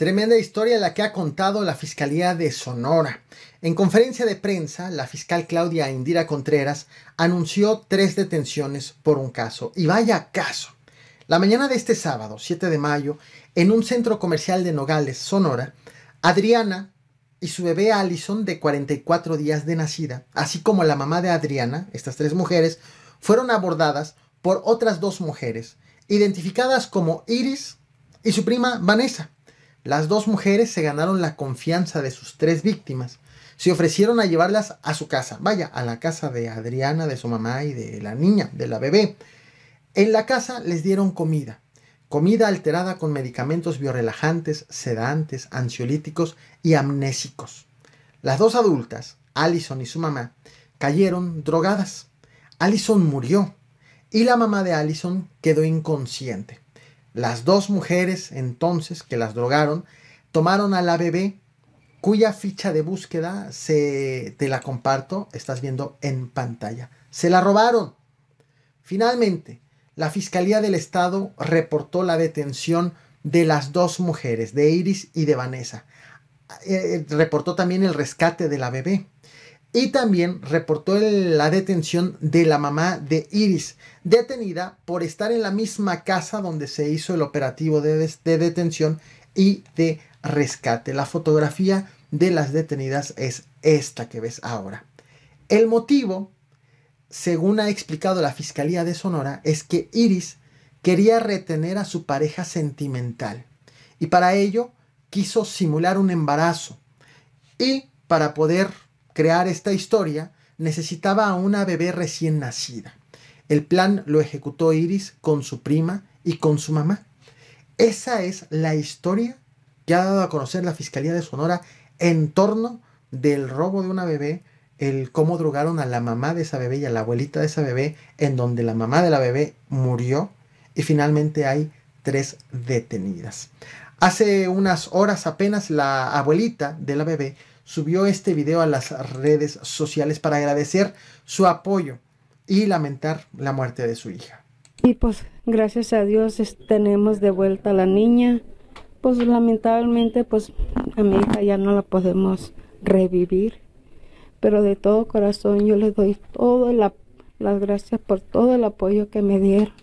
Tremenda historia la que ha contado la Fiscalía de Sonora. En conferencia de prensa, la fiscal Claudia Indira Contreras anunció tres detenciones por un caso. Y vaya caso. La mañana de este sábado, 7 de mayo, en un centro comercial de Nogales, Sonora, Adriana y su bebé Allison, de 44 días de nacida, así como la mamá de Adriana, estas tres mujeres, fueron abordadas por otras dos mujeres, identificadas como Iris y su prima Vanessa las dos mujeres se ganaron la confianza de sus tres víctimas. Se ofrecieron a llevarlas a su casa, vaya, a la casa de Adriana, de su mamá y de la niña, de la bebé. En la casa les dieron comida, comida alterada con medicamentos biorelajantes, sedantes, ansiolíticos y amnésicos. Las dos adultas, Allison y su mamá, cayeron drogadas. Allison murió y la mamá de Allison quedó inconsciente. Las dos mujeres entonces que las drogaron tomaron a la bebé cuya ficha de búsqueda se, te la comparto, estás viendo en pantalla. Se la robaron. Finalmente, la Fiscalía del Estado reportó la detención de las dos mujeres, de Iris y de Vanessa. Eh, eh, reportó también el rescate de la bebé. Y también reportó la detención de la mamá de Iris, detenida por estar en la misma casa donde se hizo el operativo de, detención y de rescate. La fotografía de las detenidas es esta que ves ahora. El motivo, según ha explicado la Fiscalía de Sonora, es que Iris quería retener a su pareja sentimental y para ello quiso simular un embarazo y para poder crear esta historia, necesitaba a una bebé recién nacida. El plan lo ejecutó Iris con su prima y con su mamá. Esa es la historia que ha dado a conocer la Fiscalía de Sonora en torno del robo de una bebé, el cómo drogaron a la mamá de esa bebé y a la abuelita de esa bebé, en donde la mamá de la bebé murió y finalmente hay tres detenidas. Hace unas horas apenas la abuelita de la bebé subió este video a las redes sociales para agradecer su apoyo y lamentar la muerte de su hija. Y pues gracias a Dios tenemos de vuelta a la niña. Pues lamentablemente pues a mi hija ya no la podemos revivir. Pero de todo corazón yo le doy todas las gracias por todo el apoyo que me dieron.